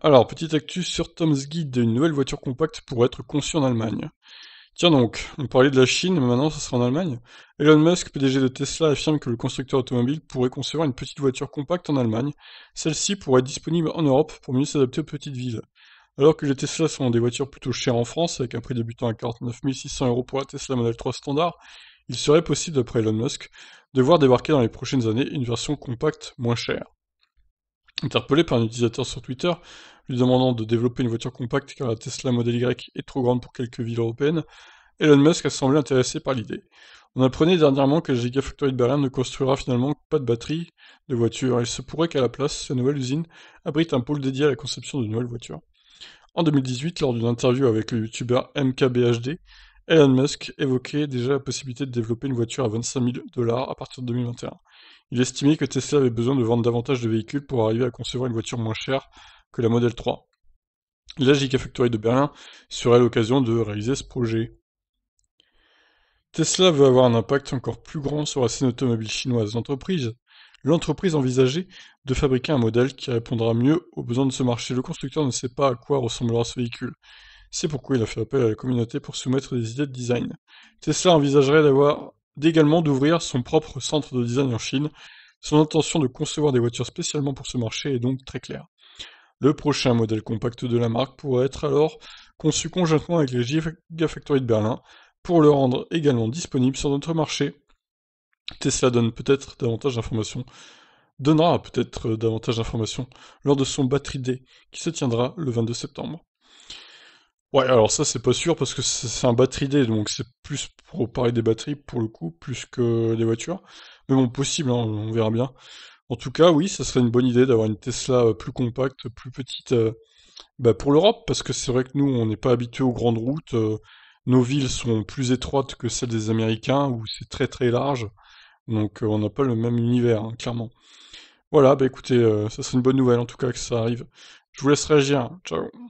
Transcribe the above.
Alors, petite actu sur Tom's Guide, une nouvelle voiture compacte pourrait être conçue en Allemagne. Tiens donc, on parlait de la Chine, mais maintenant ça sera en Allemagne. Elon Musk, PDG de Tesla, affirme que le constructeur automobile pourrait concevoir une petite voiture compacte en Allemagne. Celle-ci pourrait être disponible en Europe pour mieux s'adapter aux petites villes. Alors que les Tesla sont des voitures plutôt chères en France, avec un prix débutant à 49 600 euros pour la Tesla Model 3 standard, il serait possible, d'après Elon Musk, de voir débarquer dans les prochaines années une version compacte moins chère interpellé par un utilisateur sur Twitter lui demandant de développer une voiture compacte car la Tesla Model Y est trop grande pour quelques villes européennes, Elon Musk a semblé intéressé par l'idée. On apprenait dernièrement que la Gigafactory de Berlin ne construira finalement pas de batterie de voiture. Il se pourrait qu'à la place, sa nouvelle usine abrite un pôle dédié à la conception de nouvelles voitures. En 2018, lors d'une interview avec le youtubeur MKBHD, Elon Musk évoquait déjà la possibilité de développer une voiture à 25 000 dollars à partir de 2021. Il estimait que Tesla avait besoin de vendre davantage de véhicules pour arriver à concevoir une voiture moins chère que la Model 3. La Factory de Berlin serait l'occasion de réaliser ce projet. Tesla veut avoir un impact encore plus grand sur la scène automobile chinoise. L'entreprise l'entreprise envisageait de fabriquer un modèle qui répondra mieux aux besoins de ce marché. Le constructeur ne sait pas à quoi ressemblera ce véhicule. C'est pourquoi il a fait appel à la communauté pour soumettre des idées de design. Tesla envisagerait d'avoir d'également d'ouvrir son propre centre de design en Chine. Son intention de concevoir des voitures spécialement pour ce marché est donc très claire. Le prochain modèle compact de la marque pourrait être alors conçu conjointement avec les Gigafactory de Berlin pour le rendre également disponible sur notre marché. Tesla donne peut-être davantage d'informations, donnera peut-être euh, davantage d'informations lors de son Battery Day qui se tiendra le 22 septembre. Ouais, alors ça, c'est pas sûr parce que c'est un batterie D, donc c'est plus pour parler des batteries pour le coup, plus que des voitures. Mais bon, possible, hein, on verra bien. En tout cas, oui, ça serait une bonne idée d'avoir une Tesla euh, plus compacte, plus petite euh, bah, pour l'Europe, parce que c'est vrai que nous, on n'est pas habitués aux grandes routes. Euh, nos villes sont plus étroites que celles des Américains, où c'est très très large. Donc on n'a pas le même univers, hein, clairement. Voilà, bah écoutez, ça serait une bonne nouvelle en tout cas que ça arrive. Je vous laisse réagir. Hein. Ciao.